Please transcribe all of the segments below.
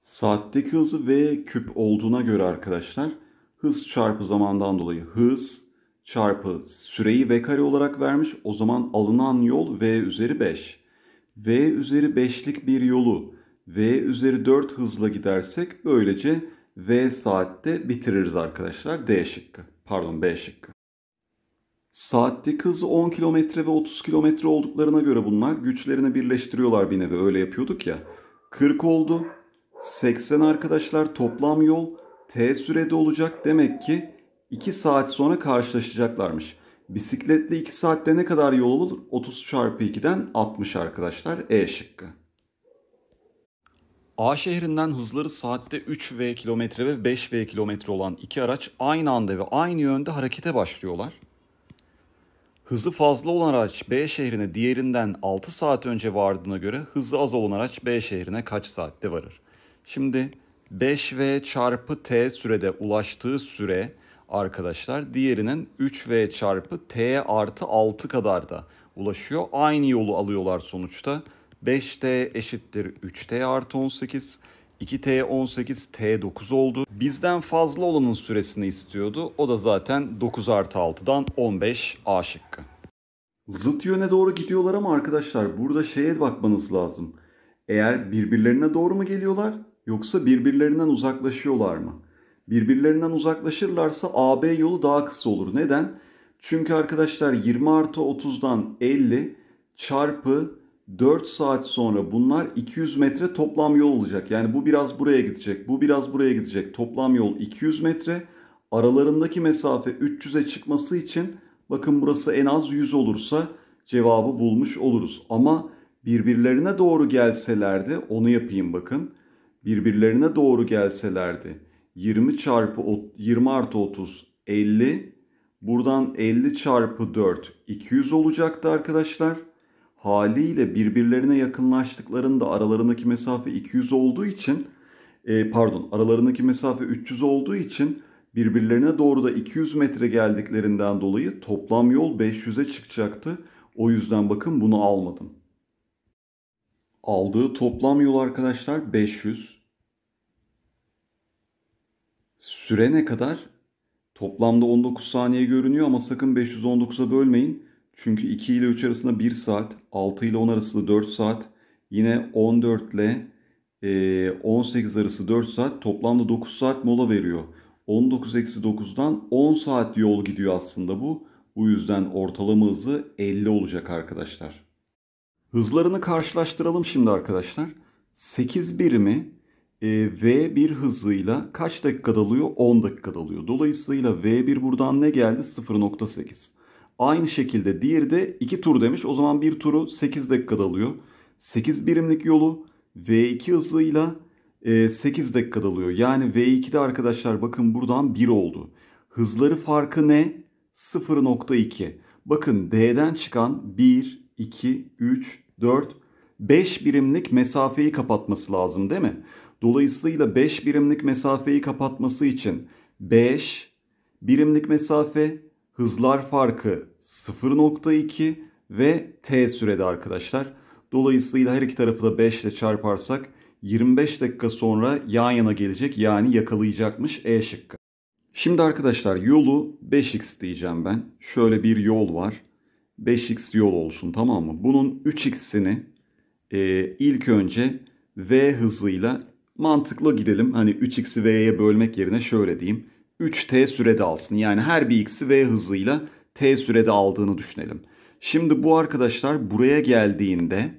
Saatteki hızı v küp olduğuna göre arkadaşlar hız çarpı zamandan dolayı hız çarpı süreyi v kare olarak vermiş. O zaman alınan yol v üzeri 5. v üzeri 5'lik bir yolu v üzeri 4 hızla gidersek böylece v saatte bitiririz arkadaşlar. D şıkkı. Pardon B şıkkı. Saatteki hızı 10 kilometre ve 30 kilometre olduklarına göre bunlar güçlerini birleştiriyorlar bir nevi öyle yapıyorduk ya. 40 oldu. 80 arkadaşlar toplam yol T sürede olacak. Demek ki 2 saat sonra karşılaşacaklarmış. Bisikletle 2 saatte ne kadar yol olur? 30 çarpı 2'den 60 arkadaşlar. E şıkkı. A şehrinden hızları saatte 3 V kilometre ve 5 V kilometre olan iki araç aynı anda ve aynı yönde harekete başlıyorlar. Hızı fazla olan araç B şehrine diğerinden 6 saat önce vardığına göre hızı az olan araç B şehrine kaç saatte varır? Şimdi 5v çarpı t sürede ulaştığı süre arkadaşlar diğerinin 3v çarpı t artı 6 kadar da ulaşıyor. Aynı yolu alıyorlar sonuçta. 5t eşittir 3t artı 18. 2t 18 t 9 oldu. Bizden fazla olanın süresini istiyordu. O da zaten 9 artı 6'dan 15 a şıkkı. Zıt yöne doğru gidiyorlar ama arkadaşlar burada şeye bakmanız lazım. Eğer birbirlerine doğru mu geliyorlar Yoksa birbirlerinden uzaklaşıyorlar mı? Birbirlerinden uzaklaşırlarsa AB yolu daha kısa olur. Neden? Çünkü arkadaşlar 20 artı 30'dan 50 çarpı 4 saat sonra bunlar 200 metre toplam yol olacak. Yani bu biraz buraya gidecek, bu biraz buraya gidecek. Toplam yol 200 metre. Aralarındaki mesafe 300'e çıkması için bakın burası en az 100 olursa cevabı bulmuş oluruz. Ama birbirlerine doğru gelselerdi onu yapayım bakın birbirlerine doğru gelselerdi 20 çarpı 20 artı 30 50 buradan 50 çarpı 4 200 olacaktı arkadaşlar. Haliyle birbirlerine yakınlaştıklarında aralarındaki mesafe 200 olduğu için e, pardon aralarındaki mesafe 300 olduğu için birbirlerine doğru da 200 metre geldiklerinden dolayı toplam yol 500'e çıkacaktı. O yüzden bakın bunu almadım. Aldığı toplam yol arkadaşlar 500. Süre ne kadar toplamda 19 saniye görünüyor ama sakın 519'a bölmeyin. Çünkü 2 ile 3 arasında 1 saat, 6 ile 10 arasında 4 saat, yine 14 ile 18 e, arası 4 saat toplamda 9 saat mola veriyor. 19-9'dan 10 saat yol gidiyor aslında bu. Bu yüzden ortalama hızı 50 olacak arkadaşlar. Hızlarını karşılaştıralım şimdi arkadaşlar. 8 birimi e, ee, V1 hızıyla kaç dakika dalıyor? 10 dakika dalıyor. Dolayısıyla V1 buradan ne geldi? 0.8. Aynı şekilde diğeri de 2 tur demiş. O zaman bir turu 8 dakikada alıyor. 8 birimlik yolu V2 hızıyla 8 e, dakikada alıyor. Yani V2'de arkadaşlar bakın buradan 1 oldu. Hızları farkı ne? 0.2. Bakın D'den çıkan 1, 2, 3, 4, 5 birimlik mesafeyi kapatması lazım değil mi? Dolayısıyla 5 birimlik mesafeyi kapatması için 5 birimlik mesafe hızlar farkı 0.2 ve t sürede arkadaşlar. Dolayısıyla her iki tarafı da 5 ile çarparsak 25 dakika sonra yan yana gelecek yani yakalayacakmış E şıkkı. Şimdi arkadaşlar yolu 5x diyeceğim ben. Şöyle bir yol var. 5x yol olsun tamam mı? Bunun 3x'ini e, ilk önce v hızıyla mantıklı gidelim. Hani 3x'i v'ye bölmek yerine şöyle diyeyim. 3t sürede alsın. Yani her bir x'i v hızıyla t sürede aldığını düşünelim. Şimdi bu arkadaşlar buraya geldiğinde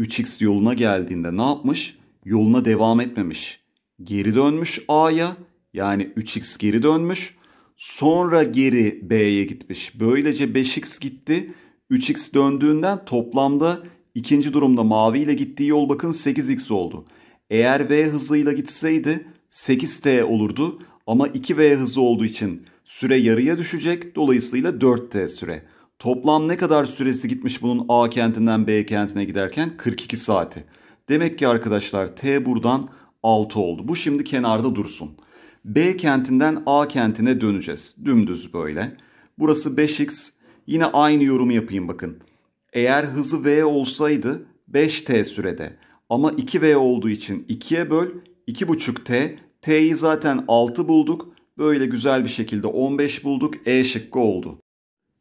3x yoluna geldiğinde ne yapmış? Yoluna devam etmemiş. Geri dönmüş a'ya yani 3x geri dönmüş. Sonra geri b'ye gitmiş. Böylece 5x gitti. 3x döndüğünden toplamda ikinci durumda mavi ile gittiği yol bakın 8x oldu. Eğer V hızıyla gitseydi 8T olurdu ama 2V hızı olduğu için süre yarıya düşecek dolayısıyla 4T süre. Toplam ne kadar süresi gitmiş bunun A kentinden B kentine giderken 42 saati. Demek ki arkadaşlar T buradan 6 oldu. Bu şimdi kenarda dursun. B kentinden A kentine döneceğiz. Dümdüz böyle. Burası 5x. Yine aynı yorumu yapayım bakın. Eğer hızı V olsaydı 5T sürede. Ama 2V olduğu için 2'ye böl 2,5T. T'yi zaten 6 bulduk. Böyle güzel bir şekilde 15 bulduk. E şıkkı oldu.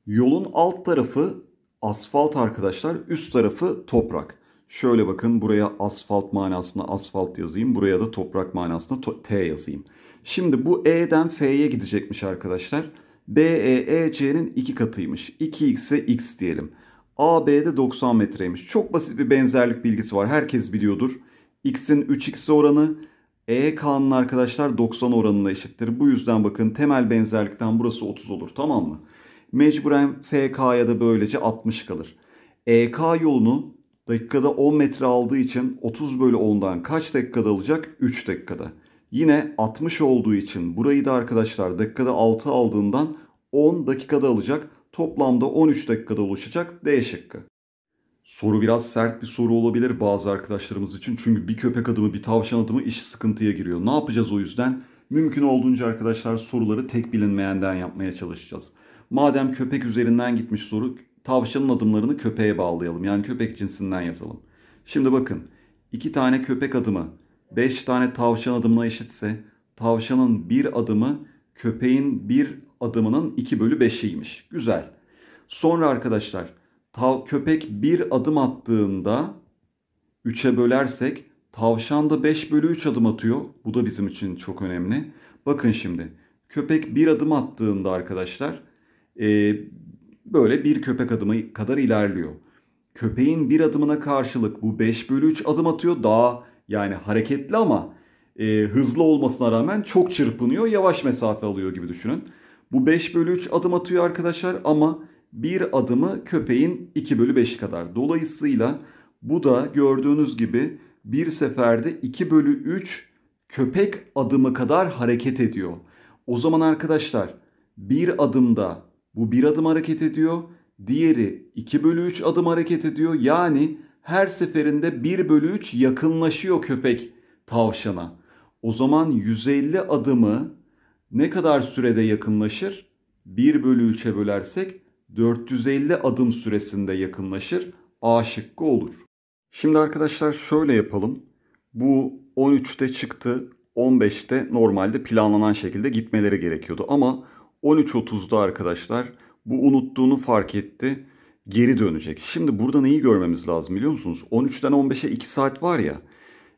Yolun alt tarafı asfalt arkadaşlar. Üst tarafı toprak. Şöyle bakın buraya asfalt manasına asfalt yazayım. Buraya da toprak manasına to T yazayım. Şimdi bu E'den F'ye gidecekmiş arkadaşlar. BE EC'nin iki katıymış. 2x'e x diyelim. AB'de 90 metreymiş. Çok basit bir benzerlik bilgisi var. Herkes biliyordur. X'in 3x oranı EK'nın arkadaşlar 90 oranına eşittir. Bu yüzden bakın temel benzerlikten burası 30 olur tamam mı? Mecburen FK ya da böylece 60 kalır. EK yolunu dakikada 10 metre aldığı için 30 bölü 10'dan kaç dakikada alacak? 3 dakikada. Yine 60 olduğu için burayı da arkadaşlar dakikada 6 aldığından 10 dakikada alacak. Toplamda 13 dakikada oluşacak D şıkkı. Soru biraz sert bir soru olabilir bazı arkadaşlarımız için. Çünkü bir köpek adımı bir tavşan adımı işi sıkıntıya giriyor. Ne yapacağız o yüzden? Mümkün olduğunca arkadaşlar soruları tek bilinmeyenden yapmaya çalışacağız. Madem köpek üzerinden gitmiş soru tavşanın adımlarını köpeğe bağlayalım. Yani köpek cinsinden yazalım. Şimdi bakın 2 tane köpek adımı 5 tane tavşan adımına eşitse tavşanın bir adımı köpeğin bir adımının 2 bölü 5'iymiş. Güzel. Sonra arkadaşlar tav köpek bir adım attığında 3'e bölersek tavşan da 5 bölü 3 adım atıyor. Bu da bizim için çok önemli. Bakın şimdi köpek bir adım attığında arkadaşlar e, böyle bir köpek adımı kadar ilerliyor. Köpeğin bir adımına karşılık bu 5 bölü 3 adım atıyor. Daha yani hareketli ama e, hızlı olmasına rağmen çok çırpınıyor. Yavaş mesafe alıyor gibi düşünün. Bu 5 bölü 3 adım atıyor arkadaşlar ama bir adımı köpeğin 2 bölü 5'i kadar. Dolayısıyla bu da gördüğünüz gibi bir seferde 2 bölü 3 köpek adımı kadar hareket ediyor. O zaman arkadaşlar bir adımda bu bir adım hareket ediyor. Diğeri 2 bölü 3 adım hareket ediyor. Yani her seferinde 1 bölü 3 yakınlaşıyor köpek tavşana. O zaman 150 adımı ne kadar sürede yakınlaşır? 1 bölü 3'e bölersek 450 adım süresinde yakınlaşır. A şıkkı olur. Şimdi arkadaşlar şöyle yapalım. Bu 13'te çıktı. 15'te normalde planlanan şekilde gitmeleri gerekiyordu. Ama 13.30'da arkadaşlar bu unuttuğunu fark etti. Geri dönecek. Şimdi burada neyi görmemiz lazım biliyor musunuz? 13'ten 15'e 2 saat var ya.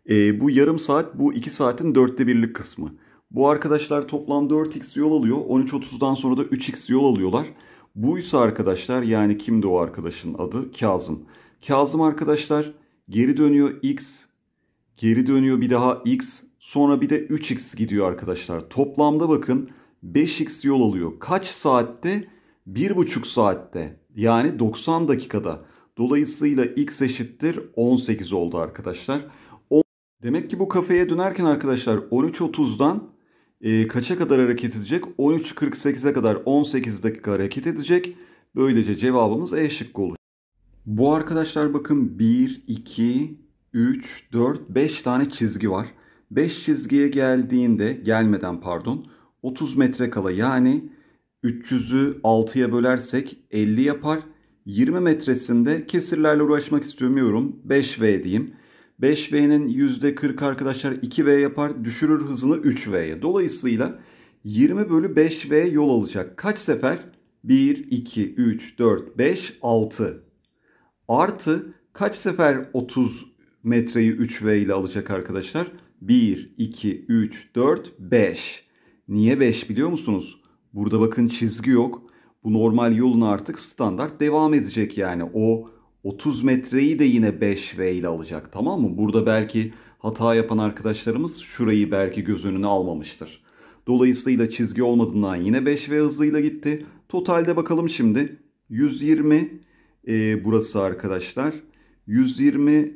E, bu yarım saat bu 2 saatin dörtte birlik kısmı. Bu arkadaşlar toplam 4x yol alıyor. 13.30'dan sonra da 3x yol alıyorlar. Buysa arkadaşlar yani kimdi o arkadaşın adı? Kazım. Kazım arkadaşlar geri dönüyor x. Geri dönüyor bir daha x. Sonra bir de 3x gidiyor arkadaşlar. Toplamda bakın 5x yol alıyor. Kaç saatte? 1,5 saatte. Yani 90 dakikada. Dolayısıyla x eşittir 18 oldu arkadaşlar. Demek ki bu kafeye dönerken arkadaşlar 13.30'dan e, kaça kadar hareket edecek? 13.48'e kadar 18 dakika hareket edecek. Böylece cevabımız E şıkkı olur. Bu arkadaşlar bakın 1, 2, 3, 4, 5 tane çizgi var. 5 çizgiye geldiğinde gelmeden pardon 30 metre kala yani 300'ü 6'ya bölersek 50 yapar. 20 metresinde kesirlerle uğraşmak istemiyorum. 5V diyeyim. 5V'nin %40 arkadaşlar 2V yapar. Düşürür hızını 3V'ye. Dolayısıyla 20 bölü 5V yol alacak. Kaç sefer? 1, 2, 3, 4, 5, 6. Artı kaç sefer 30 metreyi 3V ile alacak arkadaşlar? 1, 2, 3, 4, 5. Niye 5 biliyor musunuz? Burada bakın çizgi yok. Bu normal yolun artık standart devam edecek yani. O 30 metreyi de yine 5 V ile alacak tamam mı? Burada belki hata yapan arkadaşlarımız şurayı belki göz önüne almamıştır. Dolayısıyla çizgi olmadığından yine 5 V hızıyla gitti. Totalde bakalım şimdi. 120 e, burası arkadaşlar. 120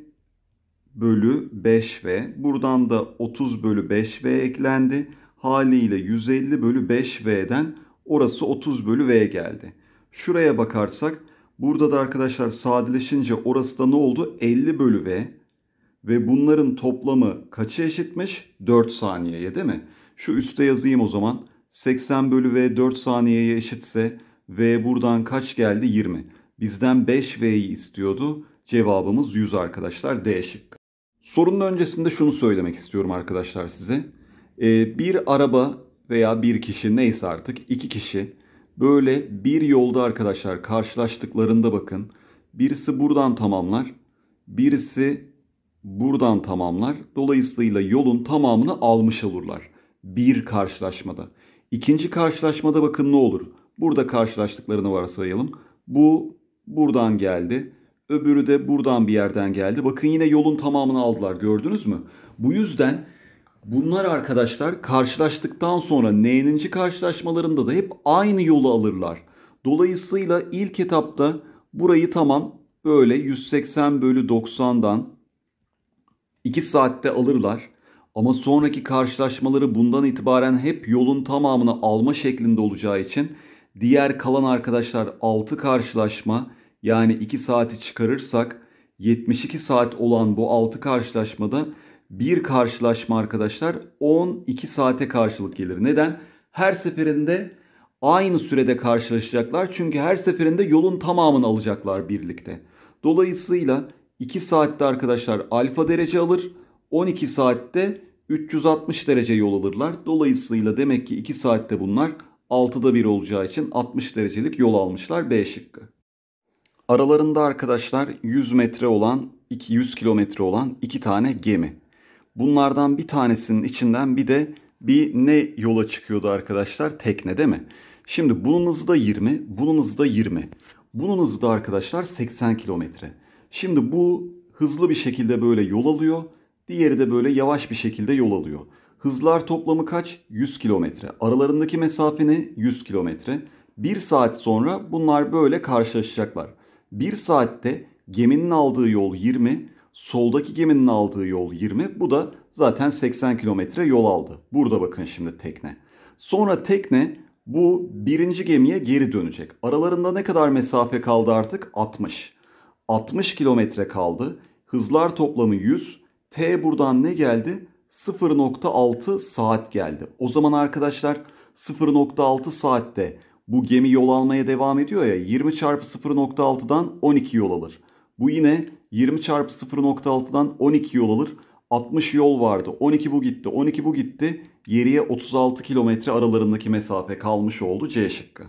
bölü 5 V. Buradan da 30 bölü 5 V eklendi. Haliyle 150 bölü 5 V'den orası 30 bölü V geldi. Şuraya bakarsak Burada da arkadaşlar sadeleşince orası da ne oldu? 50 bölü V ve bunların toplamı kaça eşitmiş? 4 saniyeye değil mi? Şu üste yazayım o zaman. 80 bölü V 4 saniyeye eşitse V buradan kaç geldi? 20. Bizden 5V'yi istiyordu. Cevabımız 100 arkadaşlar D şıkkı. Sorunun öncesinde şunu söylemek istiyorum arkadaşlar size. Ee, bir araba veya bir kişi neyse artık iki kişi Böyle bir yolda arkadaşlar karşılaştıklarında bakın. Birisi buradan tamamlar. Birisi buradan tamamlar. Dolayısıyla yolun tamamını almış olurlar. Bir karşılaşmada. İkinci karşılaşmada bakın ne olur. Burada karşılaştıklarını varsayalım. Bu buradan geldi. Öbürü de buradan bir yerden geldi. Bakın yine yolun tamamını aldılar gördünüz mü? Bu yüzden Bunlar arkadaşlar karşılaştıktan sonra neyinci karşılaşmalarında da hep aynı yolu alırlar. Dolayısıyla ilk etapta burayı tamam böyle 180 bölü 90'dan 2 saatte alırlar. Ama sonraki karşılaşmaları bundan itibaren hep yolun tamamını alma şeklinde olacağı için diğer kalan arkadaşlar 6 karşılaşma yani 2 saati çıkarırsak 72 saat olan bu 6 karşılaşmada bir karşılaşma arkadaşlar 12 saate karşılık gelir. Neden? Her seferinde aynı sürede karşılaşacaklar. Çünkü her seferinde yolun tamamını alacaklar birlikte. Dolayısıyla 2 saatte arkadaşlar alfa derece alır. 12 saatte 360 derece yol alırlar. Dolayısıyla demek ki 2 saatte bunlar 6'da 1 olacağı için 60 derecelik yol almışlar B şıkkı. Aralarında arkadaşlar 100 metre olan, 200 kilometre olan iki tane gemi. Bunlardan bir tanesinin içinden bir de bir ne yola çıkıyordu arkadaşlar? Tekne değil mi? Şimdi bunun hızı da 20, bunun hızı da 20. Bunun hızı da arkadaşlar 80 kilometre. Şimdi bu hızlı bir şekilde böyle yol alıyor. Diğeri de böyle yavaş bir şekilde yol alıyor. Hızlar toplamı kaç? 100 kilometre. Aralarındaki mesafe ne? 100 kilometre. Bir saat sonra bunlar böyle karşılaşacaklar. Bir saatte geminin aldığı yol 20, Soldaki geminin aldığı yol 20. Bu da zaten 80 kilometre yol aldı. Burada bakın şimdi tekne. Sonra tekne bu birinci gemiye geri dönecek. Aralarında ne kadar mesafe kaldı artık? 60. 60 kilometre kaldı. Hızlar toplamı 100. T buradan ne geldi? 0.6 saat geldi. O zaman arkadaşlar 0.6 saatte bu gemi yol almaya devam ediyor ya 20 çarpı 0.6'dan 12 yol alır. Bu yine 20 çarpı 0.6'dan 12 yol alır. 60 yol vardı. 12 bu gitti. 12 bu gitti. Geriye 36 kilometre aralarındaki mesafe kalmış oldu C şıkkı.